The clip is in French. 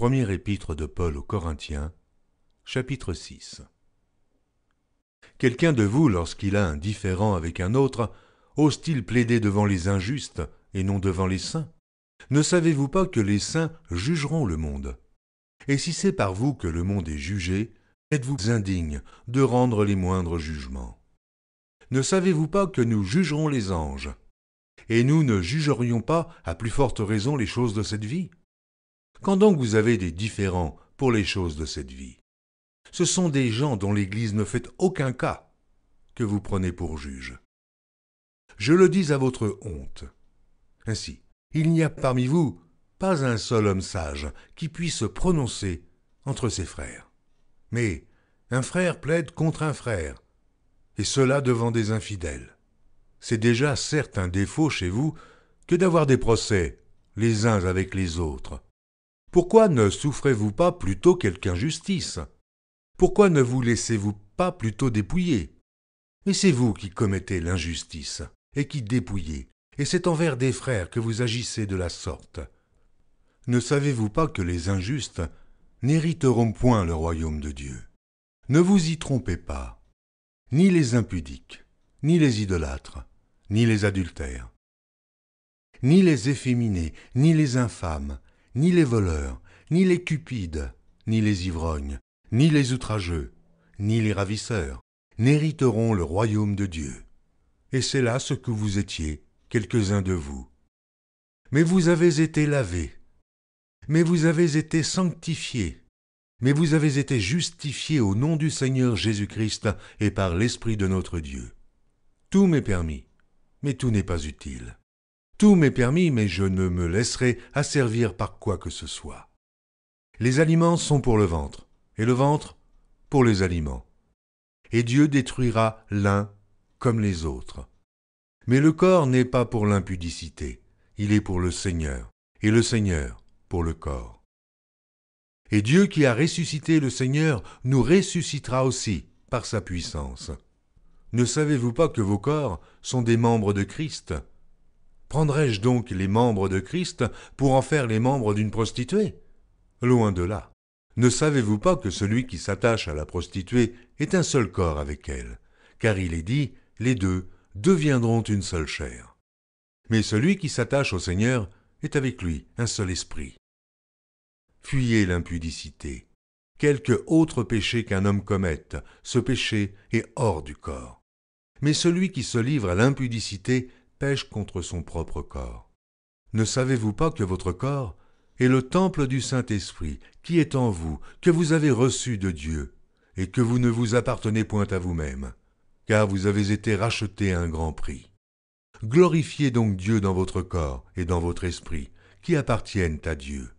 1er épître de Paul aux Corinthiens, chapitre 6 Quelqu'un de vous, lorsqu'il a un différend avec un autre, ose-t-il plaider devant les injustes et non devant les saints Ne savez-vous pas que les saints jugeront le monde Et si c'est par vous que le monde est jugé, êtes-vous indigne de rendre les moindres jugements Ne savez-vous pas que nous jugerons les anges Et nous ne jugerions pas à plus forte raison les choses de cette vie quand donc vous avez des différends pour les choses de cette vie, ce sont des gens dont l'Église ne fait aucun cas que vous prenez pour juge. Je le dis à votre honte. Ainsi, il n'y a parmi vous pas un seul homme sage qui puisse prononcer entre ses frères. Mais un frère plaide contre un frère, et cela devant des infidèles. C'est déjà certes un défaut chez vous que d'avoir des procès les uns avec les autres, pourquoi ne souffrez-vous pas plutôt quelque injustice Pourquoi ne vous laissez-vous pas plutôt dépouiller Mais c'est vous qui commettez l'injustice et qui dépouillez, et c'est envers des frères que vous agissez de la sorte. Ne savez-vous pas que les injustes n'hériteront point le royaume de Dieu Ne vous y trompez pas. Ni les impudiques, ni les idolâtres, ni les adultères, ni les efféminés, ni les infâmes, ni les voleurs, ni les cupides, ni les ivrognes, ni les outrageux, ni les ravisseurs, n'hériteront le royaume de Dieu. Et c'est là ce que vous étiez, quelques-uns de vous. Mais vous avez été lavés, mais vous avez été sanctifiés, mais vous avez été justifiés au nom du Seigneur Jésus-Christ et par l'Esprit de notre Dieu. Tout m'est permis, mais tout n'est pas utile. Tout m'est permis, mais je ne me laisserai asservir par quoi que ce soit. Les aliments sont pour le ventre, et le ventre pour les aliments. Et Dieu détruira l'un comme les autres. Mais le corps n'est pas pour l'impudicité, il est pour le Seigneur, et le Seigneur pour le corps. Et Dieu qui a ressuscité le Seigneur nous ressuscitera aussi par sa puissance. Ne savez-vous pas que vos corps sont des membres de Christ prendrai je donc les membres de Christ pour en faire les membres d'une prostituée Loin de là. Ne savez-vous pas que celui qui s'attache à la prostituée est un seul corps avec elle Car il est dit, les deux deviendront une seule chair. Mais celui qui s'attache au Seigneur est avec lui un seul esprit. Fuyez l'impudicité. Quelque autre péché qu'un homme commette, ce péché est hors du corps. Mais celui qui se livre à l'impudicité contre son propre corps. Ne savez-vous pas que votre corps est le temple du Saint-Esprit qui est en vous, que vous avez reçu de Dieu, et que vous ne vous appartenez point à vous-même, car vous avez été racheté à un grand prix. Glorifiez donc Dieu dans votre corps et dans votre esprit, qui appartiennent à Dieu.